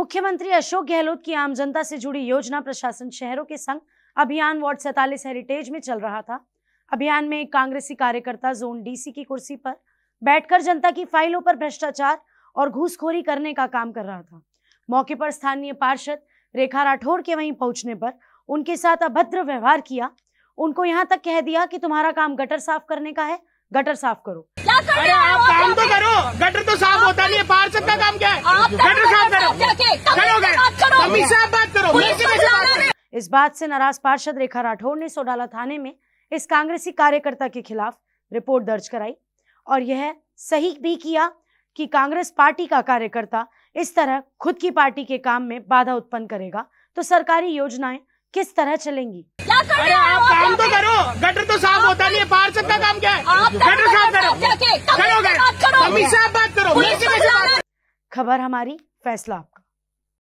मुख्यमंत्री अशोक गहलोत की आम जनता से जुड़ी योजना प्रशासन शहरों के संग अभियान वार्ड सैतालीस हेरिटेज में चल रहा था अभियान में कांग्रेसी कार्यकर्ता जोन डीसी की कुर्सी पर बैठकर जनता की फाइलों पर भ्रष्टाचार और घूसखोरी करने का काम कर रहा था मौके पर स्थानीय पार्षद रेखा राठौर के वहीं पहुंचने पर उनके साथ अभद्र व्यवहार किया उनको यहाँ तक कह दिया कि तुम्हारा काम गटर साफ करने का है गटर साफ करो अरे आप काम तो करो गटर तो साफ होता नहीं है पार्षद का काम क्या है गटर साफ करो इस बात से नाराज पार्षद रेखा राठौर ने सोडाला थाने में इस कांग्रेसी कार्यकर्ता के खिलाफ रिपोर्ट दर्ज कराई और यह सही भी किया कि कांग्रेस पार्टी का कार्यकर्ता इस तरह खुद की पार्टी के काम में बाधा उत्पन्न करेगा तो सरकारी योजनाएं किस तरह चलेंगी अरे आप काम तो करो गटर तो साफ होता नहीं है पार्षद का काम क्या है गटर साफ करो करो करो बात खबर हमारी फैसला आपका